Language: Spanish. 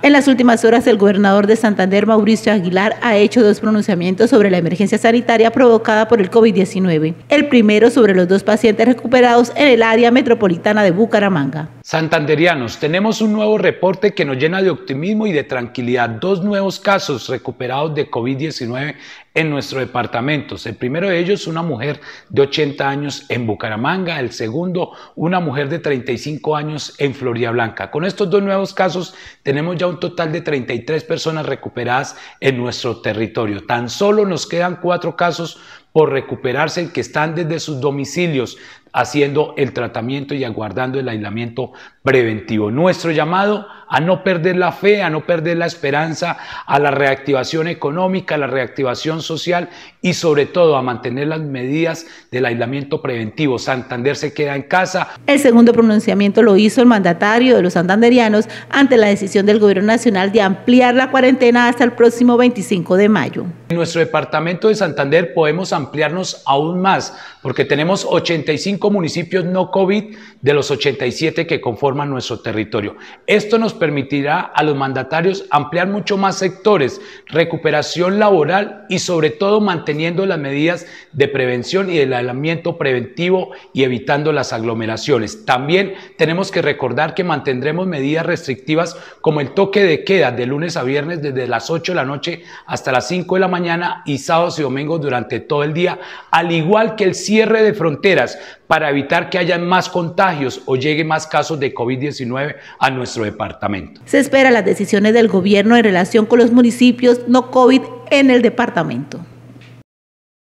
En las últimas horas, el gobernador de Santander, Mauricio Aguilar, ha hecho dos pronunciamientos sobre la emergencia sanitaria provocada por el COVID-19. El primero sobre los dos pacientes recuperados en el área metropolitana de Bucaramanga. Santanderianos, tenemos un nuevo reporte que nos llena de optimismo y de tranquilidad. Dos nuevos casos recuperados de COVID-19 en nuestro departamento. El primero de ellos, una mujer de 80 años en Bucaramanga. El segundo, una mujer de 35 años en Florida Blanca. Con estos dos nuevos casos, tenemos ya un total de 33 personas recuperadas en nuestro territorio. Tan solo nos quedan cuatro casos por recuperarse que están desde sus domicilios haciendo el tratamiento y aguardando el aislamiento preventivo. Nuestro llamado a no perder la fe, a no perder la esperanza, a la reactivación económica, a la reactivación social y sobre todo a mantener las medidas del aislamiento preventivo. Santander se queda en casa. El segundo pronunciamiento lo hizo el mandatario de los santanderianos ante la decisión del gobierno nacional de ampliar la cuarentena hasta el próximo 25 de mayo. En nuestro departamento de Santander podemos ampliarnos aún más porque tenemos 85 municipios no COVID de los 87 que conforman nuestro territorio. Esto nos permitirá a los mandatarios ampliar mucho más sectores, recuperación laboral y sobre todo manteniendo las medidas de prevención y de aislamiento preventivo y evitando las aglomeraciones. También tenemos que recordar que mantendremos medidas restrictivas como el toque de queda de lunes a viernes desde las 8 de la noche hasta las 5 de la mañana y sábados y domingos durante todo el día, al igual que el cierre de fronteras para evitar que haya más contagios o llegue más casos de COVID-19 a nuestro departamento. Se espera las decisiones del gobierno en relación con los municipios no COVID en el departamento.